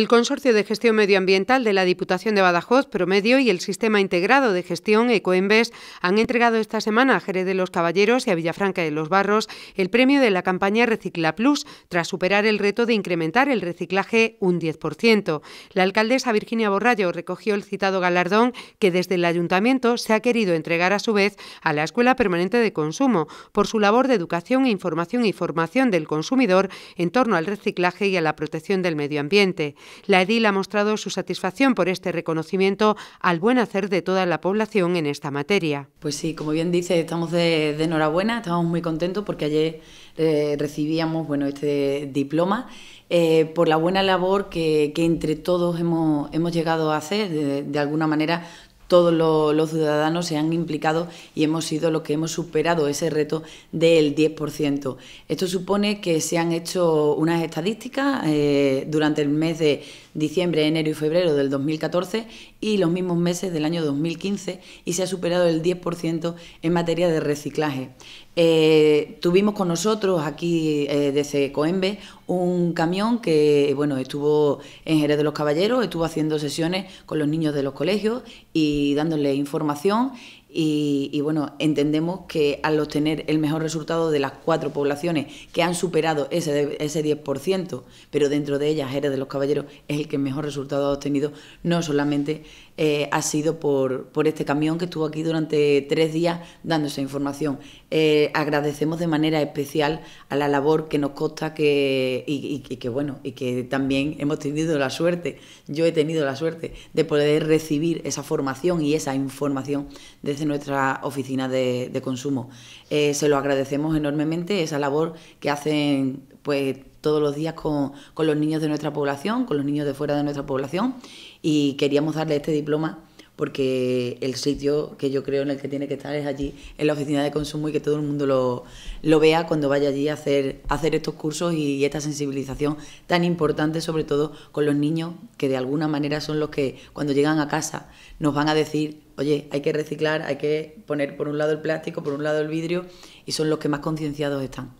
El Consorcio de Gestión Medioambiental de la Diputación de Badajoz, Promedio y el Sistema Integrado de Gestión Ecoembes han entregado esta semana a Jerez de los Caballeros y a Villafranca de los Barros el premio de la campaña Recicla Plus, tras superar el reto de incrementar el reciclaje un 10%. La alcaldesa Virginia Borrallo recogió el citado galardón que desde el Ayuntamiento se ha querido entregar a su vez a la Escuela Permanente de Consumo por su labor de educación e información y formación del consumidor en torno al reciclaje y a la protección del medio ambiente. La edil ha mostrado su satisfacción por este reconocimiento al buen hacer de toda la población en esta materia. Pues sí, como bien dice, estamos de, enhorabuena, estamos muy contentos porque ayer eh, recibíamos bueno, este diploma eh, por la buena labor que, entre todos hemos, llegado a hacer. de alguna manera todos los ciudadanos se han implicado y hemos sido los que hemos superado ese reto del 10%. Esto supone que se han hecho unas estadísticas eh, durante el mes de diciembre, enero y febrero del 2014 y los mismos meses del año 2015 y se ha superado el 10% en materia de reciclaje. Eh, tuvimos con nosotros aquí eh, desde Coembe un camión que bueno estuvo en Jerez de los Caballeros, estuvo haciendo sesiones con los niños de los colegios y dándoles información y, bueno, entendemos que al obtener el mejor resultado de las cuatro poblaciones que han superado ese, ese 10%, pero dentro de ellas Jerez de los Caballeros es el que mejor resultado ha obtenido, no solamente eh, ha sido por, este camión que estuvo aquí durante tres días dando esa información. Eh, agradecemos de manera especial a la labor que nos consta que, y, que bueno, y que también hemos tenido la suerte, yo he tenido la suerte de poder recibir esa formación y esa información de ...de nuestra oficina de, consumo. Eh, se lo agradecemos enormemente esa labor que hacen pues todos los días con, con los niños de nuestra población, con los niños de fuera de nuestra población y queríamos darle este diploma porque el sitio que yo creo en el que tiene que estar es allí, en la oficina de consumo y que todo el mundo lo, vea cuando vaya allí a hacer, a hacer estos cursos y esta sensibilización tan importante, sobre todo con los niños, que de alguna manera son los que cuando llegan a casa nos van a decir, oye, hay que reciclar, hay que poner por un lado el plástico, por un lado el vidrio, y son los que más concienciados están.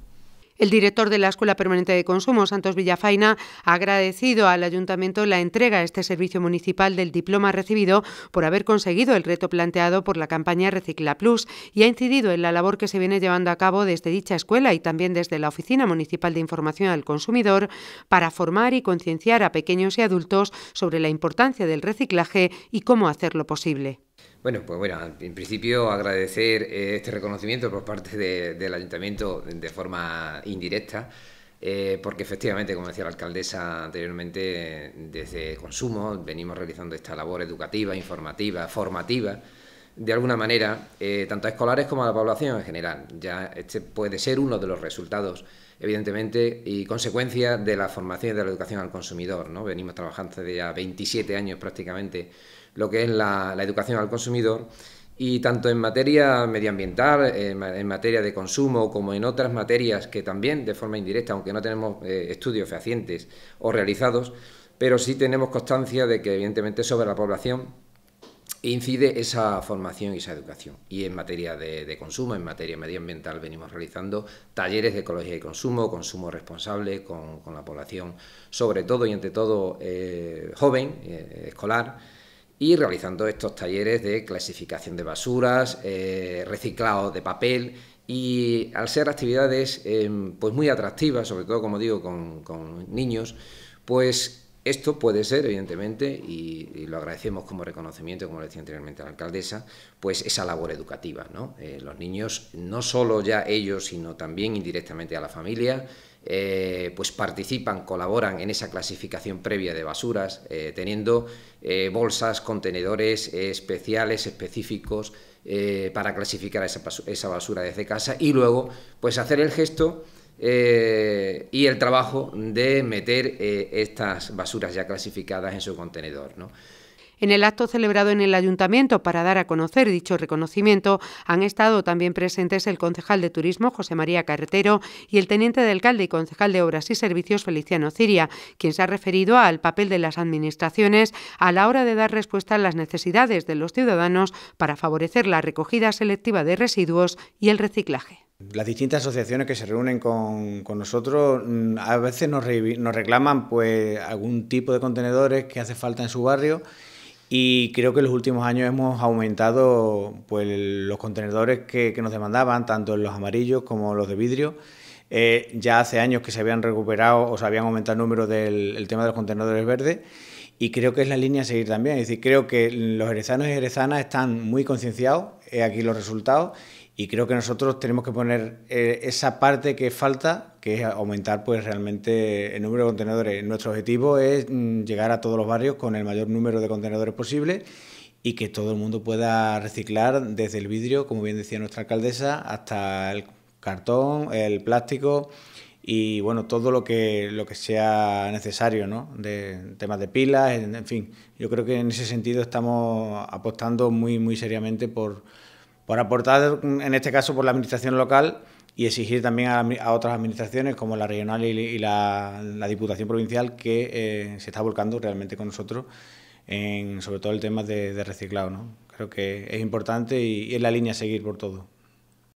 El director de la Escuela Permanente de Consumo, Santos Villafaina, ha agradecido al ayuntamiento la entrega a este servicio municipal del diploma recibido por haber conseguido el reto planteado por la campaña Recicla Plus y ha incidido en la labor que se viene llevando a cabo desde dicha escuela y también desde la Oficina Municipal de Información al Consumidor para formar y concienciar a pequeños y adultos sobre la importancia del reciclaje y cómo hacerlo posible. Bueno, pues bueno, en principio agradecer eh, este reconocimiento por parte del ayuntamiento de forma indirecta. Eh, porque efectivamente, como decía la alcaldesa anteriormente, desde Consumo venimos realizando esta labor educativa, informativa, formativa, de alguna manera, eh, tanto a escolares como a la población en general. Ya este puede ser uno de los resultados evidentemente, y consecuencia de la formación y de la educación al consumidor. ¿no? Venimos trabajando desde ya 27 años prácticamente lo que es la, educación al consumidor y tanto en materia medioambiental, en materia de consumo, como en otras materias que también de forma indirecta, aunque no tenemos eh, estudios fehacientes o realizados, pero sí tenemos constancia de que evidentemente sobre la población incide esa formación y esa educación. Y en materia de, consumo, en materia medioambiental, venimos realizando talleres de ecología y consumo, consumo responsable con, la población, sobre todo y ante todo eh, joven, eh, escolar, y realizando estos talleres de clasificación de basuras, eh, reciclado de papel. Y al ser actividades em, pues muy atractivas, sobre todo como digo, con, con niños, pues esto puede ser, evidentemente, y, lo agradecemos como reconocimiento, como le decía anteriormente a la alcaldesa, pues esa labor educativa. ¿no? Eh, los niños, no solo ya ellos, sino también indirectamente a la familia, eh, pues participan, colaboran en esa clasificación previa de basuras, eh, teniendo bolsas, contenedores especiales, específicos, para clasificar esa, esa basura desde casa y luego, pues hacer el gesto eh, y el trabajo de meter eh, estas basuras ya clasificadas en su contenedor. En el acto celebrado en el ayuntamiento para dar a conocer dicho reconocimiento han estado también presentes el concejal de turismo José María Carretero y el teniente de alcalde y concejal de obras y servicios Feliciano Ciria, quien se ha referido al papel de las administraciones a la hora de dar respuesta a las necesidades de los ciudadanos para favorecer la recogida selectiva de residuos y el reciclaje. Las distintas asociaciones que se reúnen con, nosotros mm, a veces nos, reclaman pues algún tipo de contenedores que hace falta en su barrio y creo que en los últimos años hemos aumentado pues los contenedores que, nos demandaban, tanto los amarillos como los de vidrio. Eh, ya hace años que se habían recuperado o se habían aumentado el número del tema de los contenedores verdes y creo que es la línea a seguir también. Es decir, creo que los herezanos y herezanas... están muy concienciados, aquí los resultados, y creo que nosotros tenemos que poner eh, esa parte que falta, que es aumentar pues realmente el número de contenedores. Nuestro objetivo es mm, llegar a todos los barrios con el mayor número de contenedores posible y que todo el mundo pueda reciclar desde el vidrio, como bien decía nuestra alcaldesa, hasta el cartón, el plástico y bueno, todo lo que, lo que sea necesario, ¿no? De temas de pilas, en, fin. Yo creo que en ese sentido estamos apostando muy, muy seriamente por, por aportar, en este caso, por la administración local y exigir también a, otras administraciones como la regional y, la, Diputación Provincial que eh, se está volcando realmente con nosotros en sobre todo el tema de, reciclado. ¿no? Creo que es importante y es la línea a seguir por todo.